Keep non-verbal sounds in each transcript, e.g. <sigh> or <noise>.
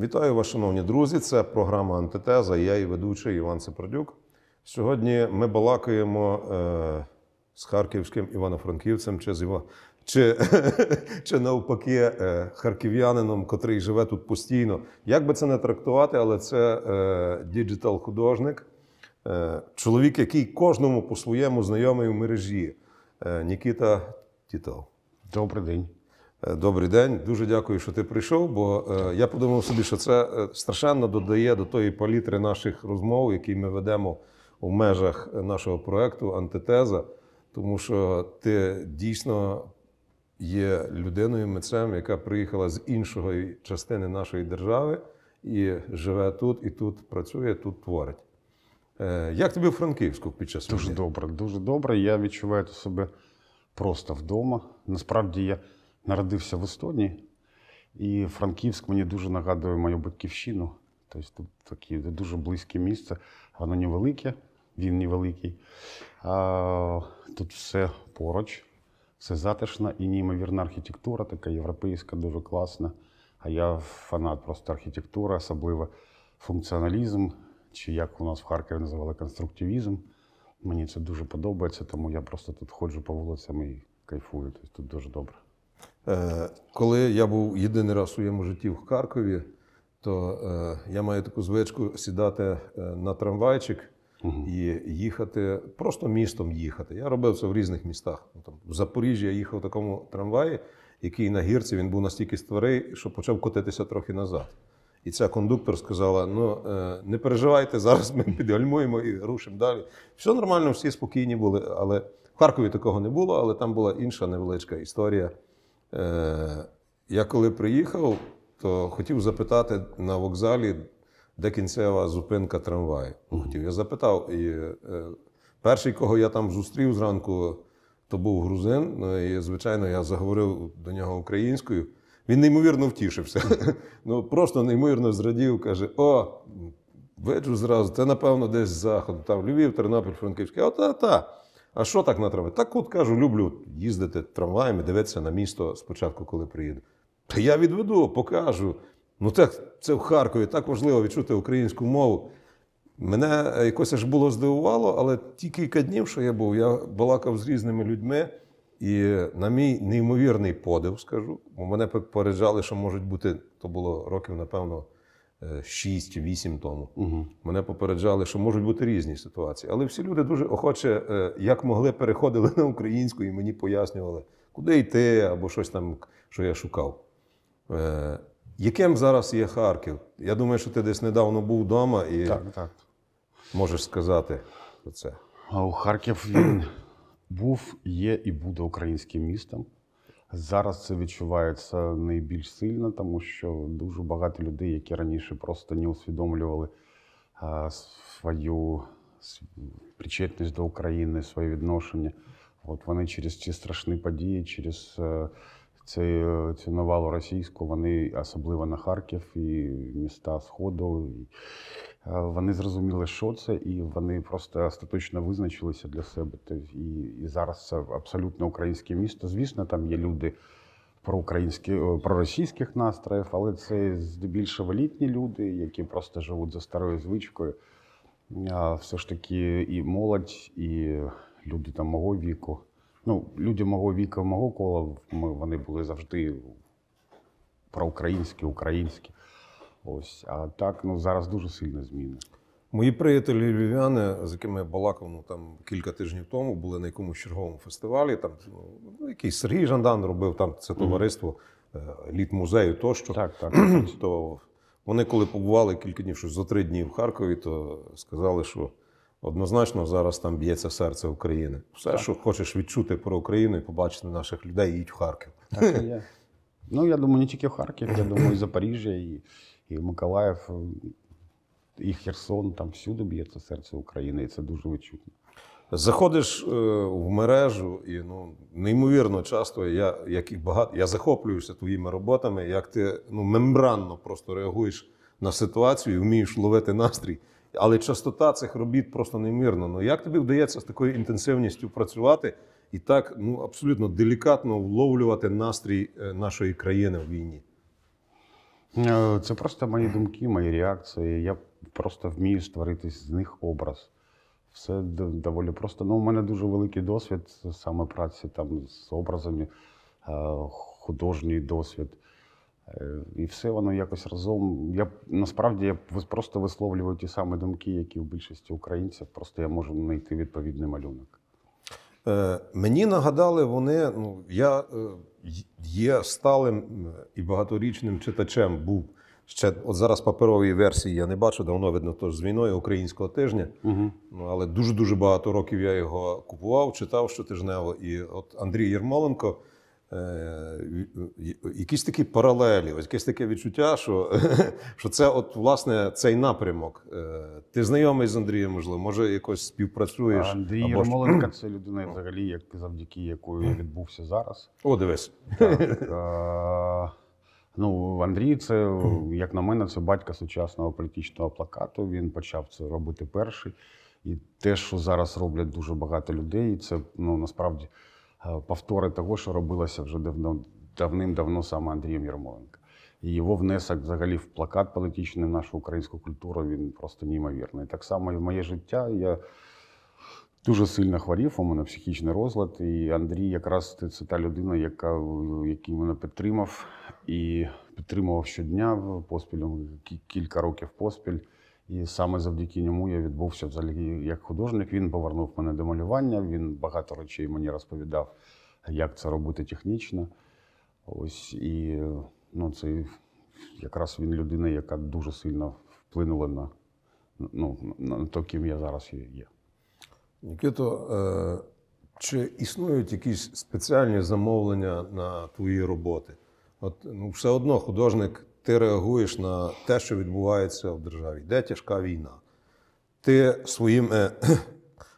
Вітаю вас, шановні друзі. Це програма Антитеза. Я і ведучий Іван Сепрадюк. Сьогодні ми балакаємо е, з харківським Івано-Франківцем чи з Іва... чи, <laughs> чи навпаки е, харків'янином, котрий живе тут постійно. Як би це не трактувати, але це е, діджитал-художник, е, чоловік, який кожному по-своєму знайомий у мережі. Е, Нікіта Тітов. Добрий день. Е, добрий день, дуже дякую, що ти прийшов. Бо е, я подумав собі, що це е, страшенно додає до тої палітри наших розмов, які ми ведемо у межах нашого проєкту Антитеза, тому що ти дійсно є людиною митцем, яка приїхала з іншої частини нашої держави і живе тут, і тут працює, тут творить. Як тобі в Франківську під час? Дуже добре, дуже добре. Я відчуваю себе просто вдома. Насправді я народився в Естонії, і Франківськ мені дуже нагадує мою батьківщину. Тобто тут таке дуже близьке місце. Воно невелике, він невеликий. А, Тут все поруч, все затишно і неймовірна архітектура, така європейська, дуже класна. А я фанат просто архітектури, особливо функціоналізм, чи як у нас в Харкові називали конструктивізм. Мені це дуже подобається, тому я просто тут ходжу по вулицям і кайфую. Тобто тут дуже добре. Е, коли я був єдиний раз у своєму житті в Харкові, то е, я маю таку звичку сідати е, на трамвайчик і їхати, просто містом їхати. Я робив це в різних містах. Ну, там, В Запоріжжі я їхав в такому трамваї, який на гірці він був настільки старий, що почав котитися трохи назад. І ця кондуктор сказала: ну не переживайте, зараз ми <laughs> підгальмуємо і рушимо далі. Все нормально, всі спокійні були. Але в Харкові такого не було, але там була інша невеличка історія. Е, я коли приїхав, то хотів запитати на вокзалі, де кінцева зупинка трамваю. Ну, хотів. Я запитав. і е, Перший, кого я там зустрів зранку, то був грузин. Ну, і, звичайно, я заговорив до нього українською. Він неймовірно втішився. <laughs> ну Просто неймовірно зрадів, каже: О, виджу зразу, це, напевно, десь заход. Там Львів, Тернопіль, Франківський. О, та. А що так на трамвай? Так от кажу, люблю їздити трамваями, дивитися на місто спочатку, коли приїду. Та я відведу, покажу. Ну так це в Харкові так важливо відчути українську мову. Мене якось аж було здивувало, але ті кілька днів, що я був, я балакав з різними людьми. І на мій неймовірний подив, скажу, мене попереджали, що можуть бути, то було років, напевно. 6-8 тому. Угу. Мене попереджали, що можуть бути різні ситуації. Але всі люди дуже охоче, е, як могли, переходили <laughs> на українську і мені пояснювали, куди йти, або щось там, що я шукав. Е, яким зараз є Харків? Я думаю, що ти десь недавно був вдома і так, так. можеш сказати про це. А у Харків він <clears throat> був, є і буде українським містом. Зараз це відчувається найбільш сильно, тому що дуже багато людей, які раніше просто не усвідомлювали е, свою причетність до України, своє відношення. От вони через ці страшні події, через е, це е, цю навалу російську, вони особливо на Харків і міста Сходу. І е, вони зрозуміли, що це, і вони просто остаточно визначилися для себе. І, і зараз це абсолютно українське місто. Звісно, там є люди проросійських е, настроїв, але це здебільшого літні люди, які просто живуть за старою звичкою. Все ж таки, і молодь, і люди там мого віку ну, люди мого віка, мого кола, ми, вони були завжди проукраїнські, українські. Ось, а так ну зараз дуже сильна зміни. Мої приятелі львів'яни, з якими я балакав ну, там кілька тижнів тому, були на якомусь черговому фестивалі. Там ну, якийсь Сергій Жандан робив там це товариство е, літ музею тощо. Так, так. то вони, коли побували кілька днів, що за три дні в Харкові, то сказали, що Однозначно зараз там б'ється серце України. Все, так. що хочеш відчути про Україну і побачити наших людей, їдь в Харків. Так і є. Ну, я думаю, не тільки в Харків, я думаю, і Запоріжжя, і і Миколаїв, і Херсон, там всюди б'ється серце України, і це дуже відчутно. Заходиш е, в мережу, і ну неймовірно часто я як і багато я захоплююся твоїми роботами, як ти ну мембранно просто реагуєш на ситуацію і вмієш ловити настрій але частота цих робіт просто немірна. Ну як тобі вдається з такою інтенсивністю працювати і так ну абсолютно делікатно вловлювати настрій е, нашої країни в війні? Е, це просто мої думки, мої реакції. Я просто вмію створити з них образ. Все доволі просто. Ну, У мене дуже великий досвід саме праці там з образами, е, художній досвід. І все воно якось разом. Я насправді я просто висловлюю ті самі думки, які в більшості українців. Просто я можу знайти відповідний малюнок. Е, мені нагадали вони. Ну я е, є сталим е, і багаторічним читачем. Був ще от зараз паперової версії я не бачу, давно видно тож з війною українського тижня. Угу. Ну але дуже дуже багато років я його купував, читав щотижнево. І от Андрій Єрмоленко. Е, якісь такі паралелі, ось якесь таке відчуття, що <laughs> що це, от власне, цей напрямок. Е, ти знайомий з Андрієм, можливо, може якось співпрацюєш. Андрій або... Ярмоленко <clears throat> це людина, взагалі, як завдяки якої відбувся зараз. О, дивись. Так, <laughs> е, ну, Андрій, це як на мене, це батько сучасного політичного плакату. Він почав це робити перший. І те, що зараз роблять дуже багато людей, це ну насправді. Е, повтори того, що робилося вже давно давним-давно саме Андрієм Єрмоленко. І його внесок взагалі в плакат політичний в нашу українську культуру він просто неймовірний. Так само і в моє життя. Я дуже сильно хворів, у мене психічний розлад. І Андрій якраз це та людина, яка який мене підтримав і підтримував щодня поспіль кілька років поспіль. І саме завдяки ньому я відбувся взагалі як художник. Він повернув мене до малювання. Він багато речей мені розповідав, як це робити технічно. Ось і ну, це якраз він людина, яка дуже сильно вплинула на ну, на то, ким я зараз є. Нікіто, е, чи існують якісь спеціальні замовлення на твої роботи? От ну, все одно художник ти реагуєш на те, що відбувається в державі. де тяжка війна. Ти своїми е, <clears throat>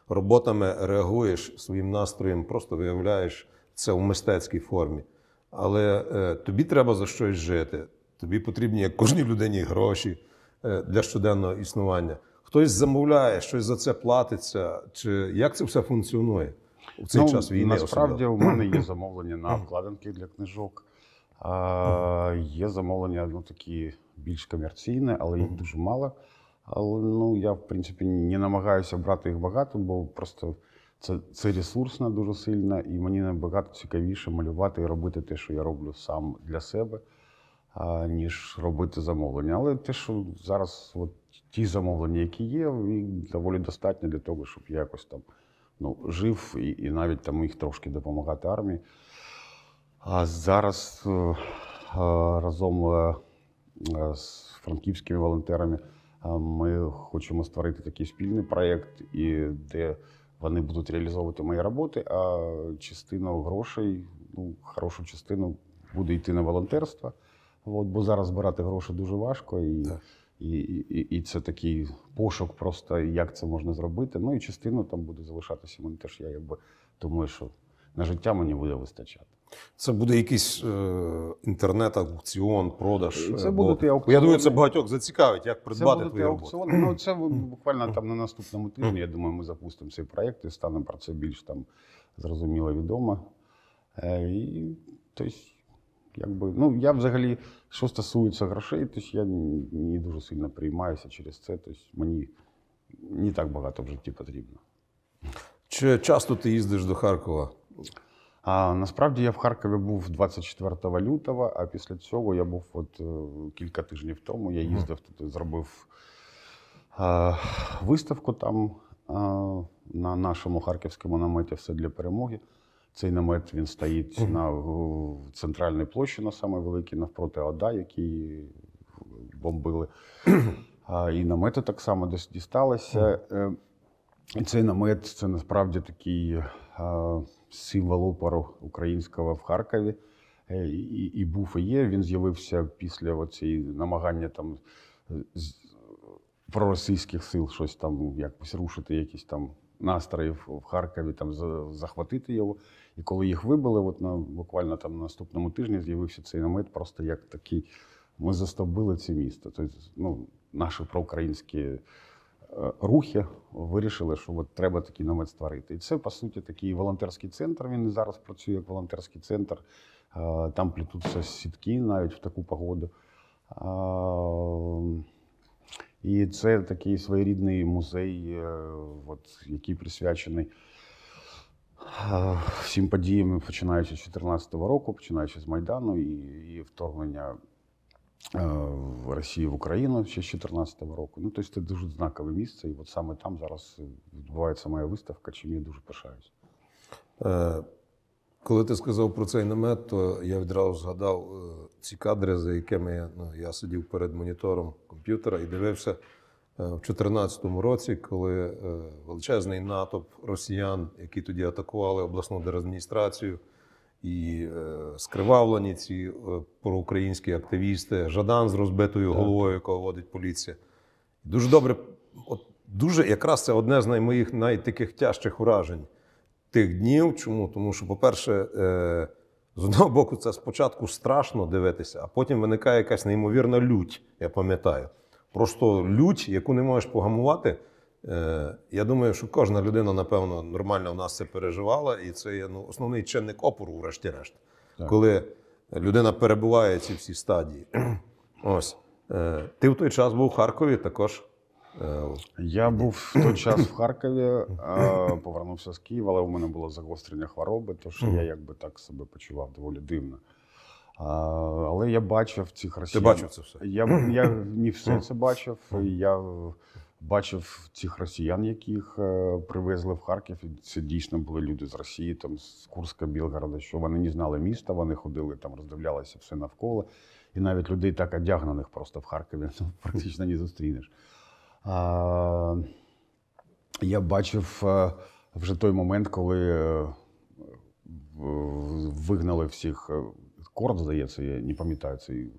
роботами реагуєш, своїм настроєм, просто виявляєш це в мистецькій формі. Але е, тобі треба за щось жити. Тобі потрібні як кожній людині гроші е, для щоденного існування. Хтось замовляє, щось за це платиться. Чи як це все функціонує у цей ну, час війни? Насправді особливо? у мене є замовлення на <clears throat> обкладинки для книжок. А, Є замовлення ну, такі більш комерційні, але їх дуже мало. Але ну, я, в принципі, не намагаюся брати їх багато, бо просто це це ресурсно дуже сильно, і мені набагато цікавіше малювати і робити те, що я роблю сам для себе, а, ніж робити замовлення. Але те, що зараз от, ті замовлення, які є, їх доволі достатньо для того, щоб я якось там ну, жив і, і навіть там їх трошки допомагати армії. А зараз е, е, разом е, з франківськими волонтерами ми хочемо створити такий спільний проєкт, де вони будуть реалізовувати мої роботи, а частина грошей, ну, хорошу частину буде йти на волонтерство. От, Бо зараз збирати гроші дуже важко, і і, і, і це такий пошук, просто як це можна зробити. Ну і частину там буде залишатися мені теж. Я якби думаю, що на життя мені буде вистачати. Це буде якийсь е, інтернет-аукціон, продаж. Це е, будуть аукціони. Я думаю, це багатьох зацікавить, як придбати твої аукціон. роботи. Ну це буквально там на наступному тижні. Я думаю, ми запустимо цей проєкт і станемо про це більш там зрозуміло відомо. Е, і тобто, якби ну я взагалі, що стосується грошей, то я не дуже сильно приймаюся через це. Тобто мені не так багато в житті потрібно. Чи часто ти їздиш до Харкова? А насправді я в Харкові був 24 лютого, а після цього я був от е, кілька тижнів тому. Я їздив туди, зробив е, виставку там е, на нашому харківському наметі все для перемоги. Цей намет він стоїть mm. на центральній площі, на найвеликій, навпроти ОДА, які бомбили. <clears throat> А, І намети так само дісталося. Mm. І цей намет це насправді такий е, символ опору українського в Харкові. Е, і і був і є. Він з'явився після цієї намагання там е, проросійських сил щось там якось рушити, якісь там настрої в Харкові, там захватити його. І коли їх вибили, от на буквально там на наступному тижні з'явився цей намет, просто як такий. Ми застовбили це місто. Тобто, ну, наші проукраїнські. Е, рухи вирішили, що от треба такий намет створити. І це, по суті, такий волонтерський центр. Він зараз працює як волонтерський центр. Е, там плітуться сітки навіть в таку погоду. Е, і це такий своєрідний музей, от, який присвячений. Всім подіям, починаючи з 2014 року, починаючи з Майдану і і вторгнення Э, в Росії в Україну ще з 2014 року. Ну, тобто це дуже знакове місце, і от саме там зараз відбувається моя виставка, чим я дуже пишаюсь. Е, коли ти сказав про цей намет, то я відразу згадав е, ці кадри, за якими я, ну, я сидів перед монітором комп'ютера і дивився е, в 2014 році, коли величезний натовп росіян, які тоді атакували обласну держадміністрацію, і е, скривавлені ці е, проукраїнські активісти, Жадан з розбитою головою, якого водить поліція. Дуже добре, от дуже якраз це одне з най моїх найтаких тяжчих уражень тих днів. Чому? Тому що, по-перше, е, з одного боку, це спочатку страшно дивитися, а потім виникає якась неймовірна лють, я пам'ятаю. Просто лють, яку не можеш погамувати. Е, я думаю, що кожна людина, напевно, нормально в нас це переживала, і це є ну, основний чинник опору, врешті-решт. Коли людина перебуває ці всі стадії. <clears throat> Ось. Е, ти в той час був в Харкові також. Е, я був в той час в <clears throat> Харкові, повернувся з Києва, але у мене було загострення хвороби, тож я якби так себе почував доволі дивно. Але я бачив цих росіян. Ти бачив це все? Я я не все це бачив. Я Бачив цих росіян, яких е, привезли в Харків. це дійсно були люди з Росії, там з Курська, Білгорода, що вони не знали міста, вони ходили там, роздивлялися все навколо. І навіть людей так одягнених просто в Харкові <laughs> ну, практично не зустрінеш. А, Я бачив е, вже той момент, коли е, вигнали всіх корд, здається, я не пам'ятаю цей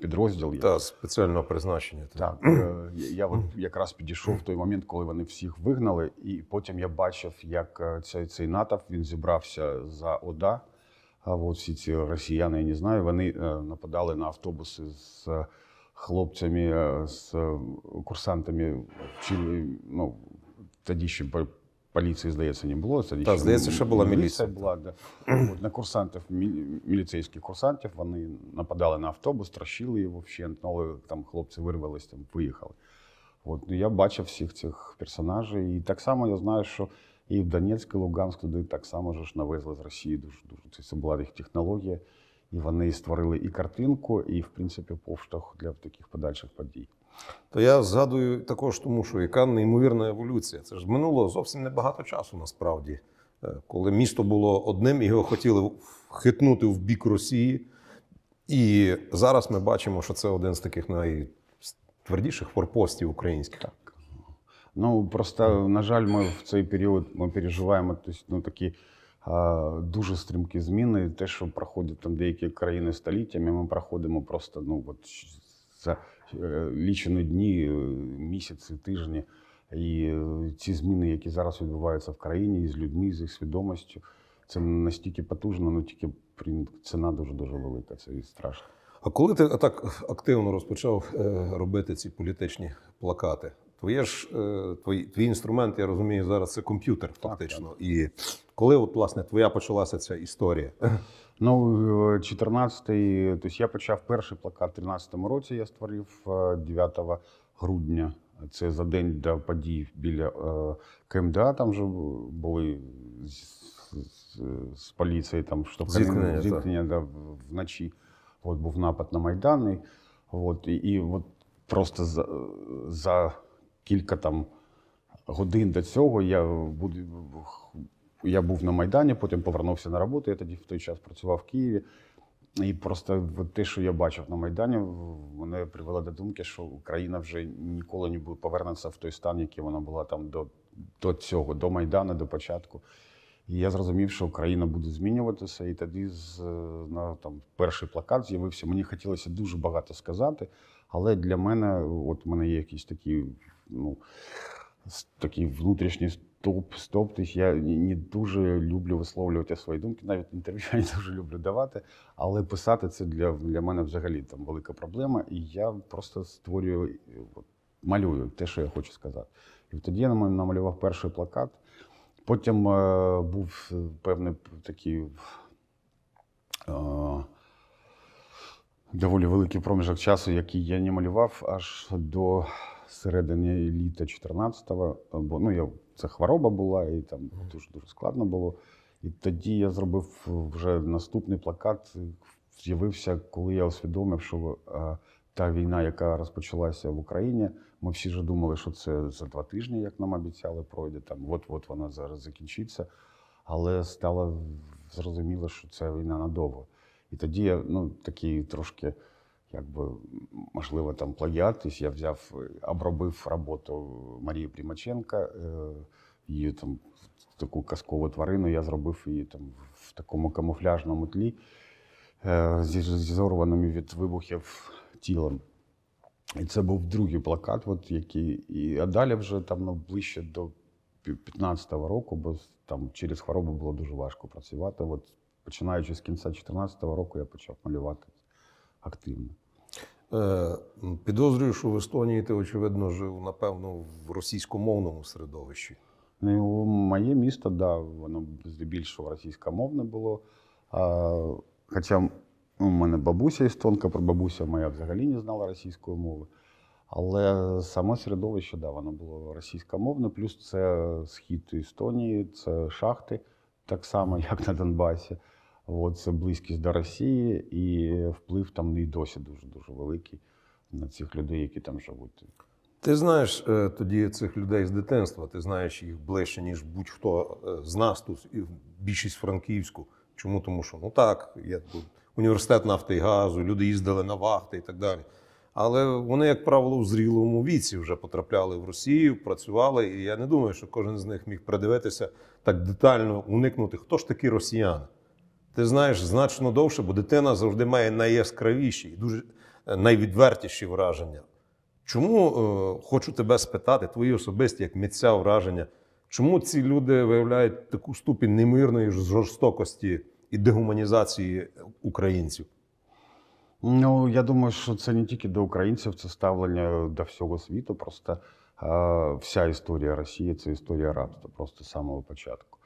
підрозділ. Та спеціального призначення. Так, <clears throat> я от якраз підійшов в той момент, коли вони всіх вигнали, і потім я бачив, як е, цей цей натовп він зібрався за ОДА. А от всі ці росіяни я не знаю. Вони е, нападали на автобуси з хлопцями, е, з курсантами, вчили ну тоді ще поліції, здається, не було. Це Та, здається, що була міліція. була, де От, На курсантів, міліцейських курсантів, вони нападали на автобус, трощили його вщент, але там хлопці вирвались, там, виїхали. От, ну, Я бачив всіх цих персонажів. І так само я знаю, що і в Донецьк, і Луганськ туди так само ж навезли з Росії. Дуже, дуже. Це була їх технологія. І вони створили і картинку, і, в принципі, поштовх для таких подальших подій. То я згадую також, тому що яка неймовірна еволюція. Це ж минуло зовсім небагато часу, насправді, е, коли місто було одним його хотіли хитнути в бік Росії. І зараз ми бачимо, що це один з таких найтвердіших форпостів українських. Так. Ну просто, на жаль, ми в цей період ми переживаємо ну, такі. Дуже стрімкі зміни, те, що проходять там деякі країни століттями, ми проходимо просто ну от за Е, лічені дні, е, місяці, тижні. І е, ці зміни, які зараз відбуваються в країні, і з людьми, з їх свідомістю, це настільки потужно, ну тільки ціна дуже дуже велика. Це і страшно. А коли ти так активно розпочав робити ці політичні плакати? Твоє ж твій, твій інструмент, я розумію, зараз це комп'ютер, фактично. Так, так. І коли, от, власне, твоя почалася ця історія? Ну, 14-й, е, тобто я почав перший плакат 13-му році. Я створив 9 е, грудня. Це за день до подій біля е, КМДА. Там вже були з, з поліції там штовхання зіткнення да, вночі. От був напад на Майдан. І, от, і, і от просто за, за кілька там годин до цього я буду я був на Майдані, потім повернувся на роботу. Я тоді в той час працював в Києві. І просто те, що я бачив на Майдані, мене привело до думки, що Україна вже ніколи не буде повернутися в той стан, який вона була там до до цього, до Майдану, до початку. І я зрозумів, що Україна буде змінюватися. І тоді з, на там, перший плакат з'явився. Мені хотілося дуже багато сказати, але для мене, от в мене є якісь такі, ну, такі внутрішні топ стоп тисяч. Я не дуже люблю висловлювати свої думки. Навіть інтерв'ю я не дуже люблю давати, але писати це для для мене взагалі там велика проблема. І я просто створюю, е, от, малюю те, що я хочу сказати. І тоді я намалював перший плакат. Потім е, був е, певний такий е, доволі великий проміжок часу, який я не малював аж до середині літа 14-го, бо ну я це хвороба була, і там дуже дуже складно було. І тоді я зробив вже наступний плакат. З'явився, коли я усвідомив, що е, та війна, яка розпочалася в Україні, ми всі вже думали, що це за два тижні, як нам обіцяли, пройде там. От-от вона зараз закінчиться. Але стало зрозуміло, що це війна надовго. І тоді я ну такий трошки якби можливо там плагіатись, я взяв, е, обробив роботу Марії Примаченка. Е, її там таку казкову тварину я зробив її там в такому камуфляжному тлі е, зі зорваними від вибухів тілом. І це був другий плакат, от який і а далі вже там ну, ближче до 15-го року, бо там через хворобу було дуже важко працювати. От починаючи з кінця 14-го року, я почав малювати активно. Е, підозрюю, що в Естонії ти, очевидно, жив, напевно, в російськомовному середовищі. Ну, моє місто, да, воно здебільшого російськомовне було. Хоча у мене бабуся естонка, про бабуся моя взагалі не знала російської мови. Але саме середовище, да, воно було російськомовне, плюс це схід Естонії, це шахти, так само, <laughs> як на Донбасі. От, це близькість до Росії і вплив там і досі дуже дуже великий на цих людей, які там живуть. Ти знаєш е, тоді цих людей з дитинства, ти знаєш їх ближче, ніж будь-хто е, з нас тут, і більшість франківську. Чому? Тому що ну так, я тут університет нафти і газу, люди їздили на вахти і так далі. Але вони, як правило, в зрілому віці вже потрапляли в Росію, працювали. І я не думаю, що кожен з них міг придивитися так детально уникнути, хто ж такі росіяни ти знаєш значно довше, бо дитина завжди має найяскравіші і дуже е, найвідвертіші враження. Чому е, хочу тебе спитати, твої особисті як митця враження, чому ці люди виявляють таку ступінь неймовірної жорстокості і дегуманізації українців? Ну, я думаю, що це не тільки до українців, це ставлення до всього світу. Просто е, вся історія Росії це історія рабства просто з самого початку.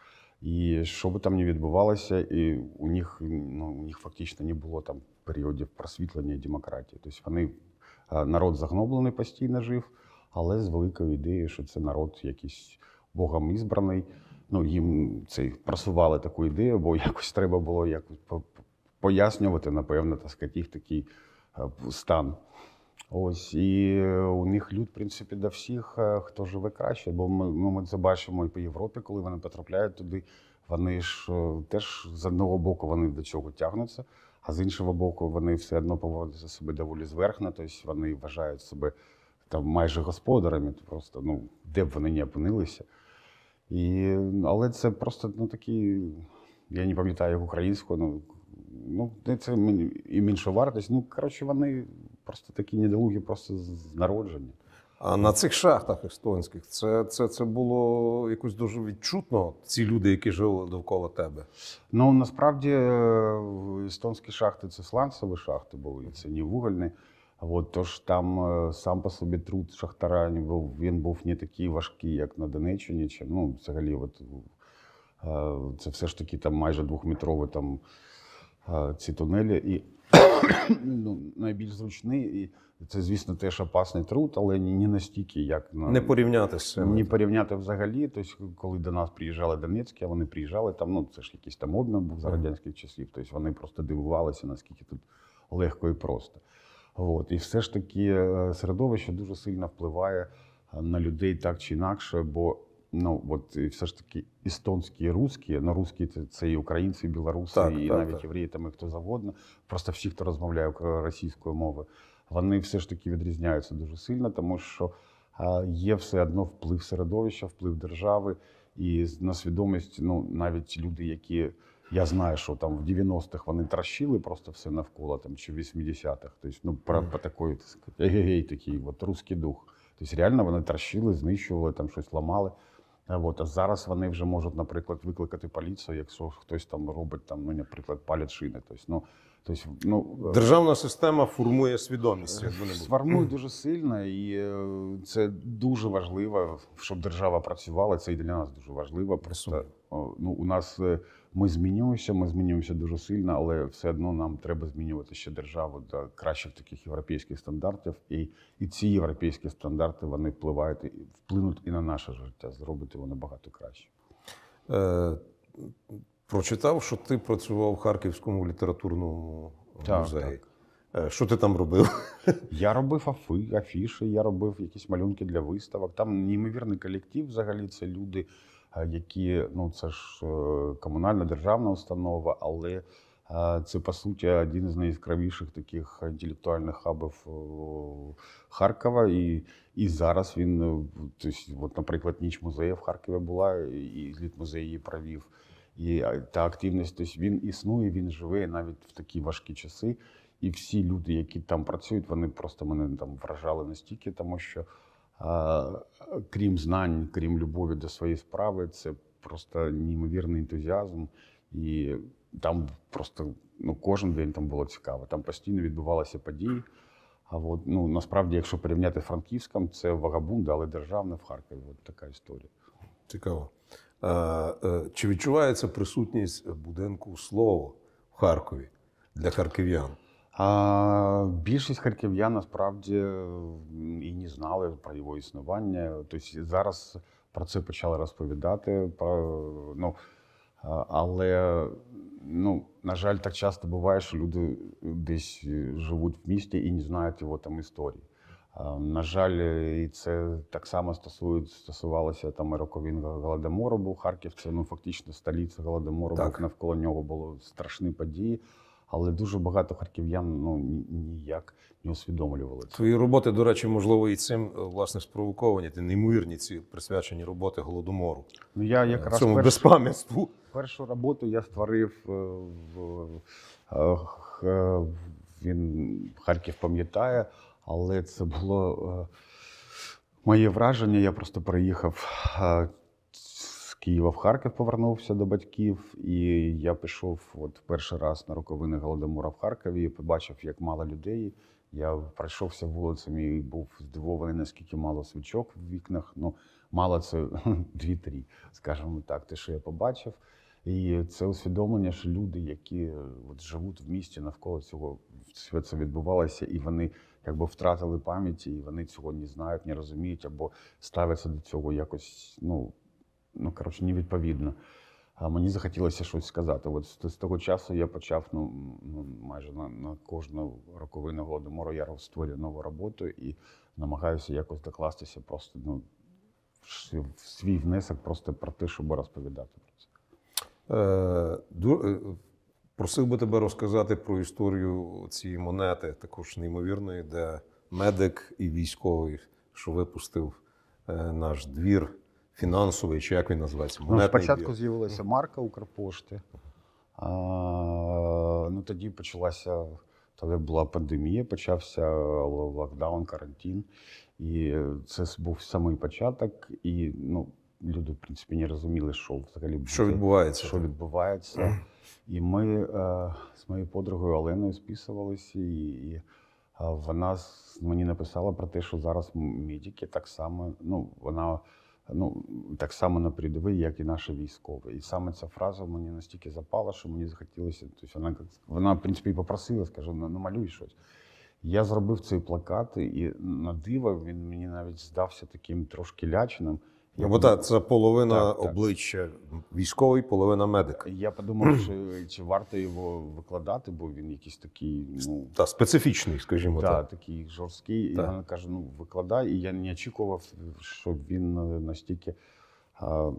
І що би там не відбувалося, і у них ну, у них фактично не було там періодів просвітлення демократії. Тобто вони е, народ загноблений постійно жив, але з великою ідеєю, що це народ якийсь богом ізбраний. Ну їм цей просували таку ідею, бо якось треба було якось пояснювати, напевно, так сказати, їх такий е, стан. Ось і е, у них люд, в принципі, до всіх, е, хто живе краще, бо ми ну, ми це бачимо і по Європі, коли вони потрапляють туди. Вони ж е, теж з одного боку вони до чого тягнуться, а з іншого боку, вони все одно поводяться себе доволі зверхно, тобто вони вважають себе там майже господарами, просто ну де б вони не опинилися. І, Але це просто ну такі, я не пам'ятаю як українською, ну ну це мені і меншовартість. Ну коротше, вони просто такі недолугі просто з народження. А на цих шахтах естонських це це, це було якось дуже відчутно, ці люди, які жили довкола тебе. Ну насправді е, естонські шахти це сланцеві шахти були, це не вугольні. От, тож там е, сам по собі труд шахтара він був, він був не такий важкий, як на Донеччині. Чи, ну, взагалі, от, е, це все ж таки там майже двохметрові там, ці тунелі. І ну, найбільш зручний, і це, звісно, теж опасний труд, але ні настільки, як на не порівняти з цим. не порівняти взагалі. Тобто, коли до нас приїжджали Донецькі, а вони приїжджали там. Ну це ж якийсь там обмін був за радянських часів. Тобто вони просто дивувалися, наскільки тут легко і просто. От. І все ж таки е, середовище дуже сильно впливає е, на людей так чи інакше. бо ну от і э, все ж таки естонські, і русські, ну русські це, це і українці, і білоруси, так, і так, навіть так. євреї, там і хто завгодно, просто всі, хто розмовляє російською мовою, вони все ж э, таки відрізняються дуже сильно, тому що є все одно вплив середовища, вплив держави, і на свідомість, ну навіть люди, які. Я знаю, що там в 90-х вони тращили просто все навколо там чи в 80-х. Тобто, ну про, по такої так сказати, егегей такий, от русський дух. Тобто реально вони тращили, знищували там щось ламали. Е, от, а зараз вони вже можуть, наприклад, викликати поліцію, якщо хтось там робить там, ну, наприклад, палять шини. Тобто, ну, тобто, ну, е, Державна система формує свідомість. Формує дуже сильно, і е, це дуже важливо, щоб держава працювала. Це і для нас дуже важливо. Просто ну, у нас ми змінюємося, ми змінюємося дуже сильно, але все одно нам треба змінювати ще державу до кращих таких європейських стандартів. І і ці європейські стандарти вони впливають вплинуть і на наше життя, зробити воно багато краще. Е, Прочитав, що ти працював в Харківському літературному так, музеї. Так. Е, що ти там робив? <laughs> Я робив афи, афіші, я робив якісь малюнки для виставок. Там неймовірний колектив. Взагалі, це люди. Е, які ну це ж е, комунальна державна установа, але е, це по суті один з найяскравіших таких інтелектуальних хабів Харкова. І і зараз він тобто, от, наприклад, ніч музею в Харкові була, і літ музей її провів. І та активність, тобто він існує, він живе навіть в такі важкі часи. І всі люди, які там працюють, вони просто мене там вражали настільки, тому що крім знань, крім любові до своєї справи, це просто неймовірний ентузіазм. І там просто ну, кожен день там було цікаво. Там постійно відбувалися події. А от, ну, насправді, якщо порівняти Франківськом, це вагабунда, але державна в Харкові. От така історія. Цікаво. Е, чи відчувається присутність будинку слово в Харкові для харків'ян? А Більшість харків'ян насправді і не знали про його існування. Тобто зараз про це почали розповідати. Про, ну, Але, ну, на жаль, так часто буває, що люди десь живуть в місті і не знають його там історії. На жаль, і це так само стосується, стосувалося там і роковин голодомору. Був Харків це ну фактично столиця голодомору. Так. Навколо нього було страшні події але дуже багато харків'ян ну ніяк не усвідомлювали це. Твої роботи, до речі, можливо, і цим е, власне спровоковані. Ти неймовірні ці присвячені роботи голодомору. Ну я е, якраз цьому першу, безпам'ятству. Першу роботу я створив е, в він Харків пам'ятає, але це було. Моє враження, я просто приїхав Києва в Харків повернувся до батьків, і я пішов от перший раз на роковини Голодомора в Харкові. Побачив, як мало людей. Я пройшовся вулицями і був здивований, наскільки мало свічок в вікнах. Ну мало це <laughs> дві-три, скажімо так. Те, що я побачив, і це усвідомлення, що люди, які от живуть в місті навколо цього, все це відбувалося, і вони якби втратили пам'ять, і вони цього не знають, не розуміють або ставляться до цього якось ну ну коротше, невідповідно. А мені захотілося щось сказати. От з того часу я почав ну, ну, майже на на кожну роковину голодомору я створюю нову роботу і намагаюся якось докластися просто ну, в свій внесок, просто про те, щоб розповідати про це. Е, е, просив би тебе розказати про історію цієї монети, також неймовірної, де медик і військовий, що випустив е, наш двір фінансовий, чи як він називається? Ну, Спочатку з'явилася марка Укрпошти. А, ну Тоді почалася тоді була пандемія, почався е, локдаун, карантин. І це був самий початок. І ну, люди, в принципі, не розуміли, що взагалі що відбувається. Що відбувається. І ми а, е, з моєю подругою Оленою списувалися. і, і е, вона мені написала про те, що зараз медики так само. ну, Вона Ну так само на передовій, як і наші військові. І саме ця фраза мені настільки запала, що мені захотілося. Тобто вона, вона, в принципі, і попросила, скажу, «Ну, намалюй щось. Я зробив цей плакат, і на диво він мені навіть здався таким трошки ляченим. Бо так, це половина так, обличчя військовий, половина медик. Я подумав, <clears throat> чи, чи варто його викладати, бо він якийсь такий, ну та специфічний, скажімо та, так. такий жорсткий. Та. І я кажу, ну викладай. І я не очікував, що він е, настільки а,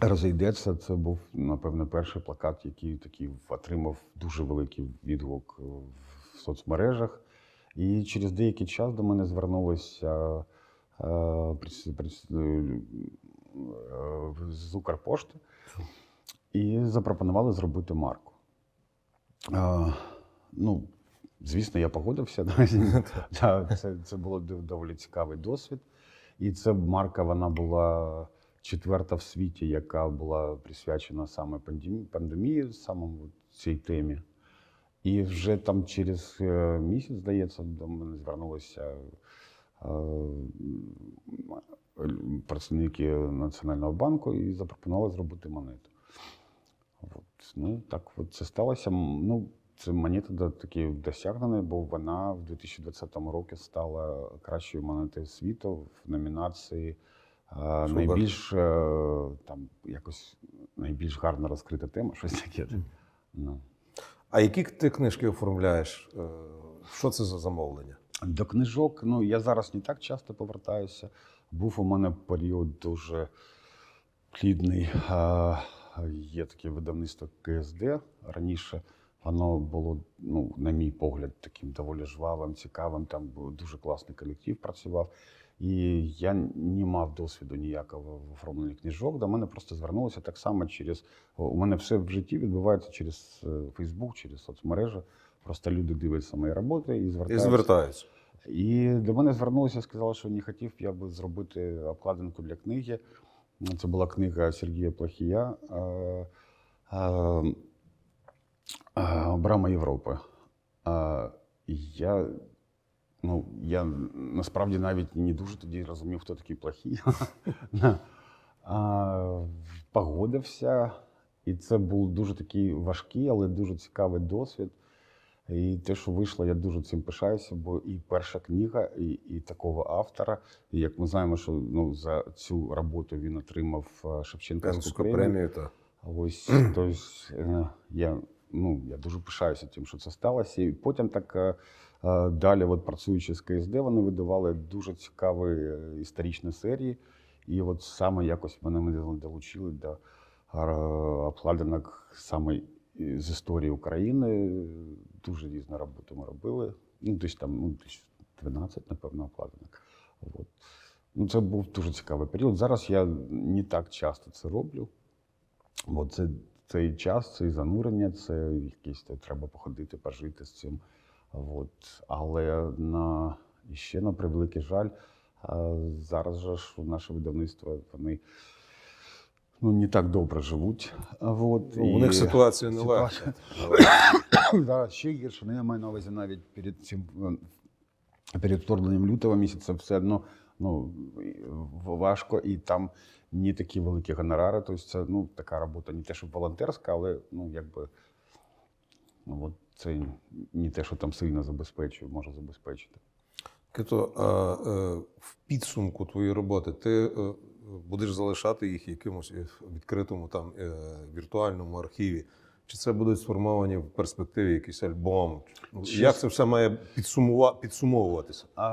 розійдеться. Це був напевно перший плакат, який такий отримав дуже великий відгук е, в соцмережах. І через деякий час до мене звернулися. Е, е, е, з Укрпошти і запропонували зробити марку. Ну, Звісно, я погодився. <laughs> Це це було доволі цікавий досвід. І це марка вона була четверта в світі, яка була присвячена саме пандемії, саме цій темі. І вже там через місяць, здається, до мене звернулися Е, працівники Національного банку і запропонували зробити монету. От, ну, Так от це сталося. Ну, Це монета такі досягнена, бо вона в 2020 році стала кращою монетою світу в номінації. Супер. Е, найбільш е, там якось найбільш гарно розкрита тема, <laughs> щось таке. Ну. А які ти книжки оформляєш? Що це за замовлення? До книжок, ну я зараз не так часто повертаюся. Був у мене період дуже плідний. Є таке видавництво КСД. Раніше воно було, ну, на мій погляд, таким доволі жвавим, цікавим. Там дуже класний колектив працював. І я не мав досвіду ніякого в оформленні книжок. До мене просто звернулося так само через у мене все в житті відбувається через Фейсбук, через соцмережі. Просто люди дивляться мої роботи і звертаються. І звертаються. І до мене звернулися, сказали, що не хотів я би зробити обкладинку для книги. Це була книга Сергія Плохія е, е, е, Брама Європи. Я ну, я насправді навіть не дуже тоді розумів, хто такий плохий. <laughs> Погодився, і це був дуже такий важкий, але дуже цікавий досвід. І те, що вийшло, я дуже цим пишаюся, бо і перша книга, і і такого автора. І як ми знаємо, що ну за цю роботу він отримав е, Шевченківську премію. премію та. Ось <clears throat> тось е, я ну я дуже пишаюся тим, що це сталося. І потім так е, далі, от працюючи з КСД, вони видавали дуже цікаві історичні серії. І от саме якось мене долучили до обкладинок саме з історії України. Дуже різну роботу ми робили. Ну, десь там ну, десь 12, напевно, обкладинок. От. Ну, Це був дуже цікавий період. Зараз я не так часто це роблю. Бо це цей час, це занурення, це якісь це треба походити, пожити з цим. От. Але на ще на превеликий жаль, зараз же ж наше видавництво вони ну, не так добре живуть. От, ну, і... У них ситуація не легка. <coughs> Зараз ще гірше. Ну, я маю на увазі навіть перед цим е, перед вторгненням лютого місяця все одно ну, важко і там не такі великі гонорари. Тобто це ну, така робота не те, що волонтерська, але ну, якби ну, от це не те, що там сильно забезпечує, може забезпечити. Кито, а е, в підсумку твоєї роботи ти е, будеш залишати їх якимось е, відкритому там е, віртуальному архіві. Чи це будуть сформовані в перспективі якийсь альбом? Ну, Чи... Як це все має підсумува... підсумовуватися? А,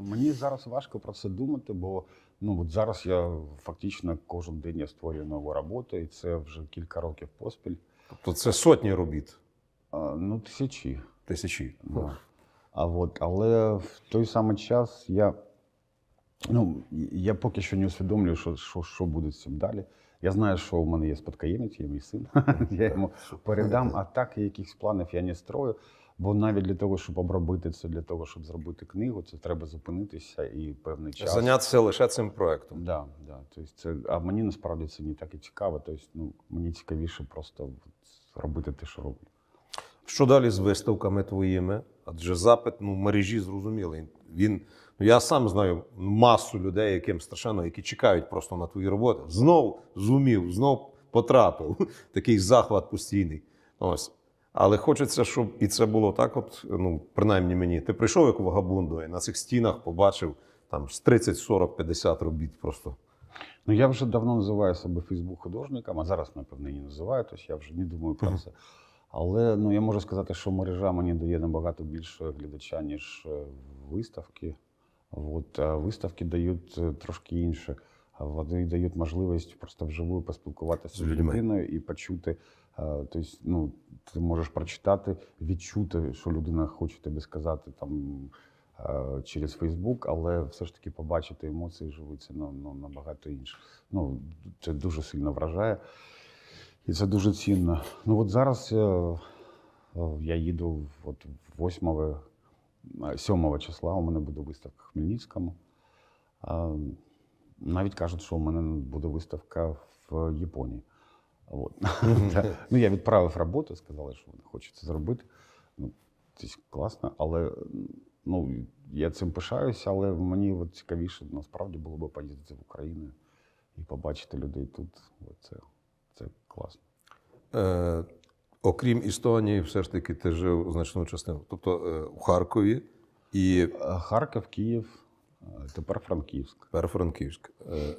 Мені зараз важко про це думати, бо ну от зараз я фактично кожен день я створюю нову роботу, і це вже кілька років поспіль. Тобто це сотні робіт? А, Ну, тисячі. Тисячі. Да. А от, Але в той самий час я Ну, я поки що не усвідомлюю, що що, що буде з цим далі. Я знаю, що в мене є спадкоємець, є мій син. <laughs> Я йому передам, а так якихось планів я не строю. Бо навіть для того, щоб обробити це, для того, щоб зробити книгу, це треба зупинитися і певний час. Зайнятися лише цим проектом. Да, да. Тобто це, А мені насправді це не так і цікаво. Тобто, ну, мені цікавіше просто робити те, що роблю. Що далі з виставками твоїми? Адже запит ну, в мережі зрозумілий. Він я сам знаю масу людей, яким страшенно, які чекають просто на твої роботи. Знов зумів, знов потрапив. <laughs> Такий захват постійний. Ось. Але хочеться, щоб і це було так, от, ну, принаймні мені. Ти прийшов як вагабунду і на цих стінах побачив там з 30, 40, 50 робіт просто. Ну, я вже давно називаю себе Фейсбук-художником, а зараз, напевно, не називаю, тож я вже не думаю про це. <laughs> Але ну, я можу сказати, що мережа мені дає набагато більше глядача, ніж е, виставки. От, Виставки дають э, трошки інше. Вони дають можливість просто вживу поспілкуватися з людиною і почути. Тобто, ну, ти можеш прочитати, відчути, що людина хоче тобі сказати там через Фейсбук, але все ж таки побачити емоції живуться ну, ну, набагато інше. Ну, Це дуже сильно вражає і це дуже цінно. Ну от зараз е, я їду от 8 7 е, числа у мене буде виставка в Хмельницькому. Навіть кажуть, що у мене буде виставка в Японії. От. ну, Я відправив роботу, сказали, що вони хочуть це зробити. Ну, Це класно, але ну, я цим пишаюся, але мені от цікавіше насправді було б поїздити в Україну і побачити людей тут. От Це класно. Е, окрім Естонії, все ж таки ти жив значну частину. Тобто е, у Харкові і. Е, Харків, Київ, е, тепер Франківськ. Тепер Франківськ.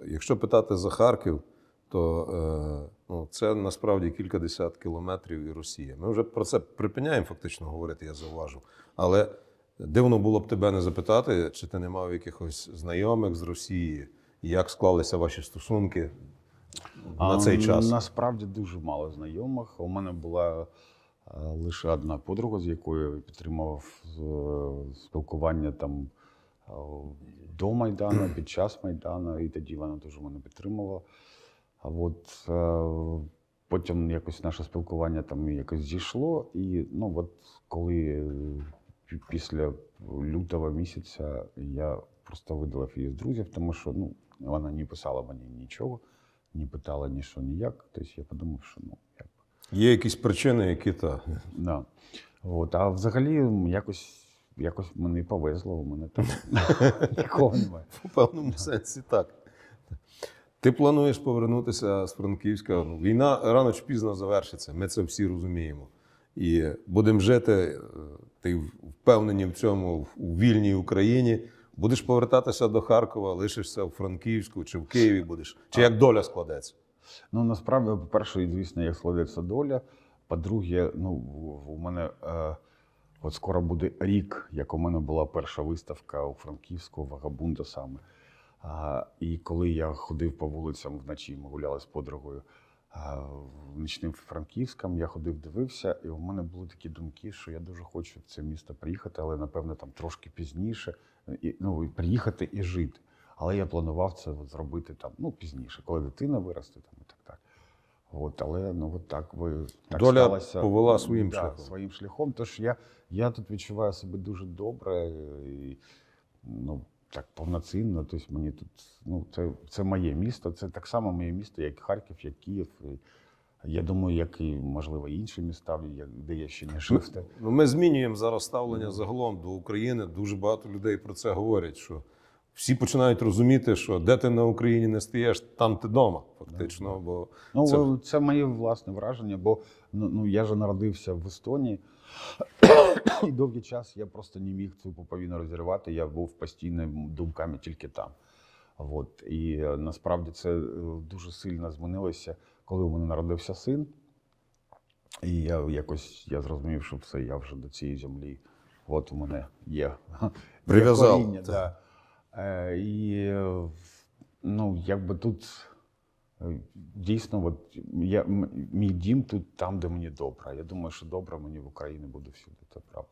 Якщо питати за Харків, то ну, це насправді кількадесят кілометрів і Росія. Ми вже про це припиняємо фактично говорити, я зауважу. Але дивно було б тебе не запитати, чи ти не мав якихось знайомих з Росії, як склалися ваші стосунки на цей час? Насправді дуже мало знайомих. У мене була е, лише одна подруга, з якою я підтримував е, спілкування там е, до Майдану, <clears throat> під час Майдану, і тоді вона дуже мене підтримувала. А от потім якось наше спілкування там якось зійшло. І ну от коли після лютого місяця я просто видалив її з друзів, тому що ну, вона не писала мені нічого не питала ні що, ні як. Тобто я подумав, що ну як. Є якісь причини, які та. Да. От, А взагалі якось якось мені повезло, у мене там нікого <laughs> немає. У певному сенсі так. Ти плануєш повернутися з Франківська. Ну, війна рано чи пізно завершиться, ми це всі розуміємо. І будемо жити, е, ти впевнені в цьому, у вільній Україні. Будеш повертатися до Харкова, лишишся в Франківську чи в Києві будеш? Чи як доля складеться? Ну насправді, по-перше, звісно, як складеться доля. По-друге, ну у мене е, от скоро буде рік, як у мене була перша виставка у Франківську, Вагабунда саме. А, І коли я ходив по вулицям вночі, ми гуляли з подругою а, в нічним Франківськом, я ходив, дивився, і у мене були такі думки, що я дуже хочу в це місто приїхати, але напевне там трошки пізніше і ну, приїхати і жити. Але я планував це зробити там ну, пізніше, коли дитина виросте там, і так далі. От, але ну от так ви так Доля сталося. повела своїм да, шляхом. своїм шляхом. Тож я я тут відчуваю себе дуже добре і ну, так повноцінно. Тобто мені тут ну, це це моє місто, це так само моє місто, як Харків, як Київ. І, я думаю, як і можливо інші міста, де є ще не шифти. Ну, ми змінюємо зараз ставлення загалом до України. Дуже багато людей про це говорять. Що всі починають розуміти, що де ти на Україні не стаєш, там ти вдома, фактично. Бо ну це, це моє власне враження, бо ну, ну я ж народився в Естонії. І довгий час я просто не міг цю поповіну розірвати. Я був постійно думками тільки там. От і е, насправді це е, дуже сильно змінилося коли у мене народився син, і я якось я зрозумів, що все, я вже до цієї землі, от у мене є <laughs> Прив'язав. коріння. Да. Е, і ну, якби тут е, дійсно, от я, мій дім тут там, де мені добре. Я думаю, що добре мені в Україні буде всюди. Це правда.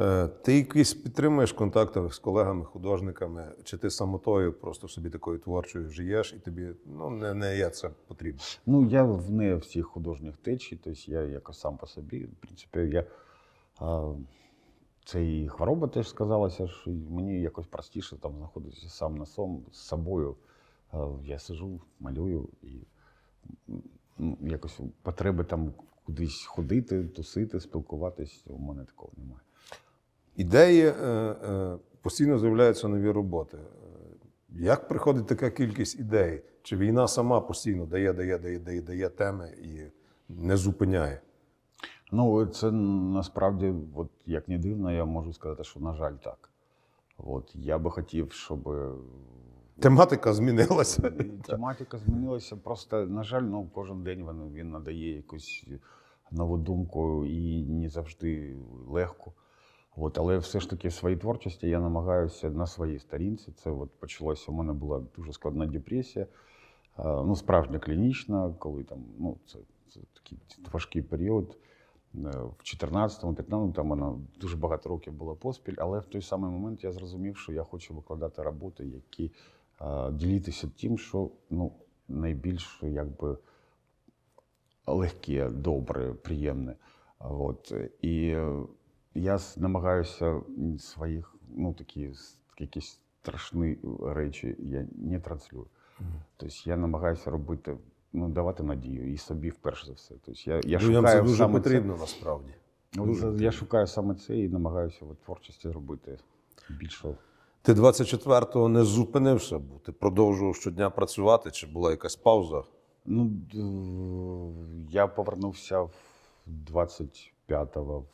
Е, ти якісь підтримуєш контакти з колегами, художниками, чи ти самотою просто собі такою творчою жиєш, і тобі ну не не є це потрібно? Ну я не всіх художніх течій, тобто я якось сам по собі. В принципі, я а, це і хвороба теж сказалася, що мені якось простіше там знаходитися сам на сам з собою. А, е, я сижу, малюю і ну, якось потреби там кудись ходити, тусити, спілкуватись. У мене такого немає ідеї, е, е, постійно з'являються нові роботи. Е, як приходить така кількість ідей? Чи війна сама постійно дає, дає, дає, дає, дає теми і не зупиняє? Ну, це насправді, от як не дивно, я можу сказати, що, на жаль, так. От Я би хотів, щоб. Тематика змінилася. <laughs> Тематика змінилася. Просто, на жаль, ну, кожен день він він надає якусь нову думку і не завжди легко. От, Але все ж таки свої творчості я намагаюся на своїй сторінці. Це от почалося. У мене була дуже складна депресія, ну справжня клінічна, коли там ну, це, це такий важкий період. Е, в 14-15 там вона дуже багато років була поспіль, але в той самий момент я зрозумів, що я хочу викладати роботи, які е, ділитися тим, що ну, найбільш якби легке, добре, приємне. От. І я намагаюся своїх, ну такі якісь страшні э, речі я не транслюю. Mm. Тобто я намагаюся робити, ну давати надію і собі вперше за все. Тобто я, я шукаю це дуже саме потрібно це. насправді. Ну, дуже. Я потрібно. шукаю саме це і намагаюся в творчості робити більше. Ти 24-го не зупинився, бо ти продовжував щодня працювати, чи була якась пауза? Ну я повернувся в 25-го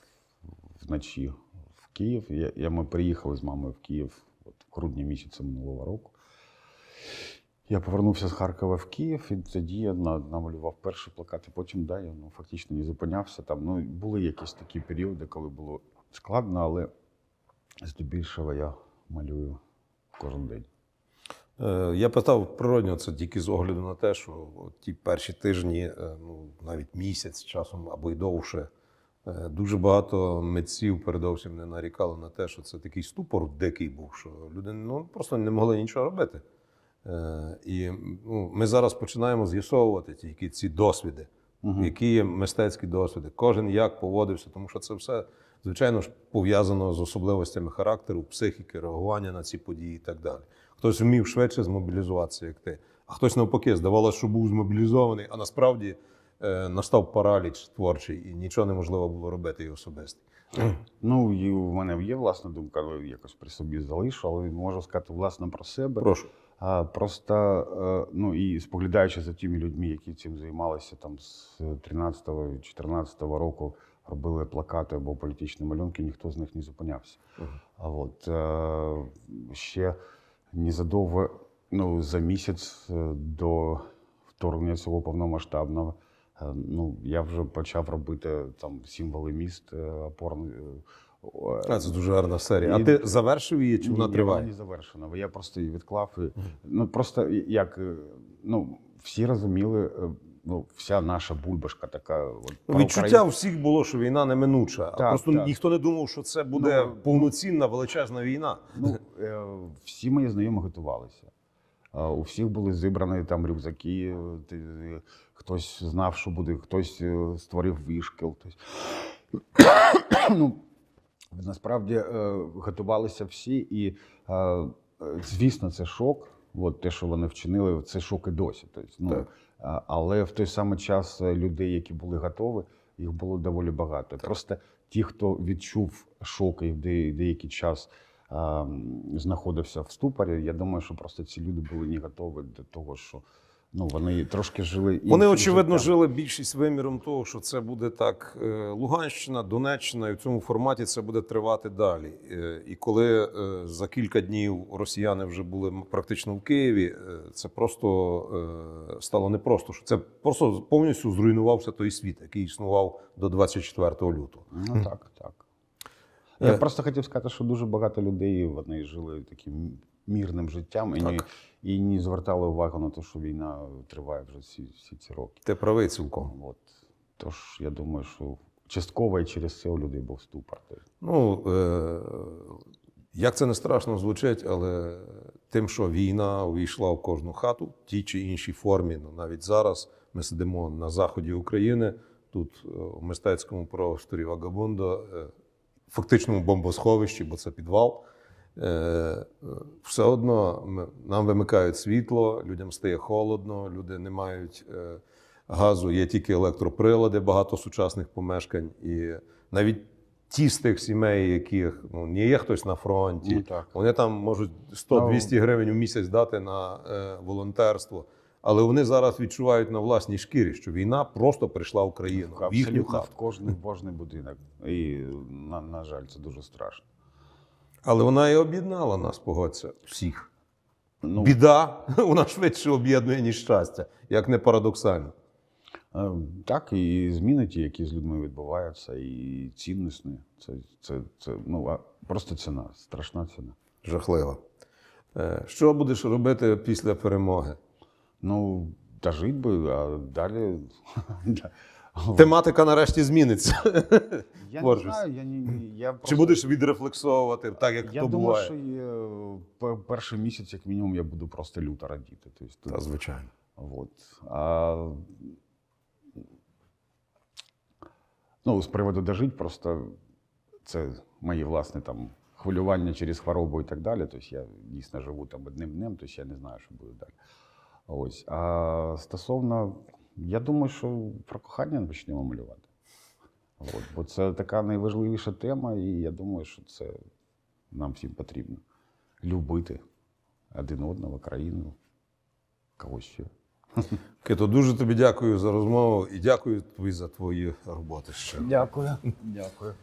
вночі в Київ. Я, я, Ми приїхали з мамою в Київ от, в грудні місяці минулого року. Я повернувся з Харкова в Київ, і тоді я намалював перші плакати. Потім да, я ну, фактично не зупинявся. Там ну, були якісь такі періоди, коли було складно, але здебільшого я малюю кожен день. Е, я питав природньо це тільки з огляду на те, що ті перші тижні, е, ну навіть місяць часом або й довше. Е, дуже багато митців передовсім не нарікали на те, що це такий ступор дикий був, що люди ну, просто не могли нічого робити. Е, і ну, ми зараз починаємо з'ясовувати тільки ці досвіди, угу. які є мистецькі досвіди. Кожен як поводився, тому що це все, звичайно ж, пов'язано з особливостями характеру, психіки, реагування на ці події і так далі. Хтось вмів швидше змобілізуватися, як ти, а хтось навпаки, здавалося, що був змобілізований, а насправді. Е, настав параліч творчий, і нічого неможливо було робити і особисто. Ну, і в мене є власна думка, але якось при собі залишу, але можу сказати власне про себе. Прошу. А, Просто е, ну і споглядаючи за тими людьми, які цим займалися там з 13-14 року, робили плакати або політичні малюнки, ніхто з них не зупинявся. Угу. А от е, ще незадовго ну, за місяць до вторгнення цього повномасштабного. Е, ну, я вже почав робити там символи міст е, опорних. Е, а, це дуже гарна серія. І... А ти завершив її чи вона триває? Ні, не завершена, бо я просто її відклав. І... Ну просто як ну всі розуміли, ну вся наша бульбашка така. От, ну, Відчуття у всіх було, що війна неминуча. Так, а просто так. ніхто не думав, що це буде ну, повноцінна величезна війна. Ну всі мої знайомі готувалися. У всіх були зібрані там рюкзаки хтось знав, що буде, хтось е, створив вишкіл. <coughs> ну, Насправді е, готувалися всі, і, е, звісно, це шок. От те, що вони вчинили, це шок і досі. Тобто, ну, Але в той самий час людей, які були готові, їх було доволі багато. Так. Просто ті, хто відчув шок і деякий час а, знаходився в ступорі, я думаю, що просто ці люди були не готові до того, що. Ну, вони трошки жили. Вони очевидно життям. жили більшість виміром того, що це буде так. Е, Луганщина, Донеччина, і в цьому форматі це буде тривати далі. Е, і коли е, за кілька днів росіяни вже були практично в Києві, це просто стало непросто. це просто повністю зруйнувався той світ, який існував до 24 лютого. Ну так, так. Я просто хотів сказати, що дуже багато людей вони жили такі мірним життям і ні і не звертали увагу на те, що війна триває вже всі всі ці роки. Ти правий цілком. От. Тож я думаю, що частково і через це у людей був ступор. Ну е- як це не страшно звучить, але тим, що війна увійшла в кожну хату, в тій чи іншій формі, ну навіть зараз ми сидимо на заході України. Тут у е, мистецькому просторі Вагабунда, е, фактичному бомбосховищі, бо це підвал. Е, все одно нам вимикають світло, людям стає холодно, люди не мають е, газу, є тільки електроприлади, багато сучасних помешкань. І навіть ті з тих сімей, яких ну, не є хтось на фронті, ну, вони там можуть 100-200 ну. гривень у місяць дати на е, волонтерство. Але вони зараз відчувають на власній шкірі, що війна просто прийшла в Україну. в їхню хату. в кожний божний будинок. І на, на жаль, це дуже страшно. Але вона і об'єднала нас, погодься, всіх. Ну, Біда, <laughs> вона швидше об'єднує, ніж щастя, як не парадоксально. Е, так, і зміни ті, які з людьми відбуваються, і цінності. Це, це, це ну, просто ціна, страшна ціна. Жахлива. Е, що будеш робити після перемоги? Ну, та жить би, а далі. <laughs> Тематика нарешті зміниться. <laughs> Я не знаю, я ні. Я просто... Чи будеш відрефлексовувати так, як я то думаю, буває? Я думаю, що е, перший місяць, як мінімум, я буду просто люто радіти. Тобто, Та, звичайно. От. А... Ну, з приводу дожить, просто це мої власне там хвилювання через хворобу і так далі. Тобто я дійсно живу там одним днем, тобто я не знаю, що буде далі. Ось. А стосовно я думаю, що про кохання почнемо малювати. От, Бо це така найважливіша тема, і я думаю, що це нам всім потрібно. Любити один одного, країну, когось ще. Кито, дуже тобі дякую за розмову і дякую тобі за твою роботу. Дякую. Дякую.